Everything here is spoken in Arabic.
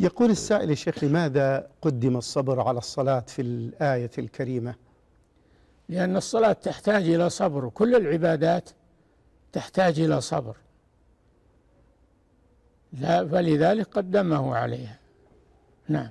يقول السائل الشيخ لماذا قدم الصبر على الصلاة في الآية الكريمة لأن الصلاة تحتاج إلى صبر كل العبادات تحتاج إلى صبر لا فلذلك قدمه عليها نعم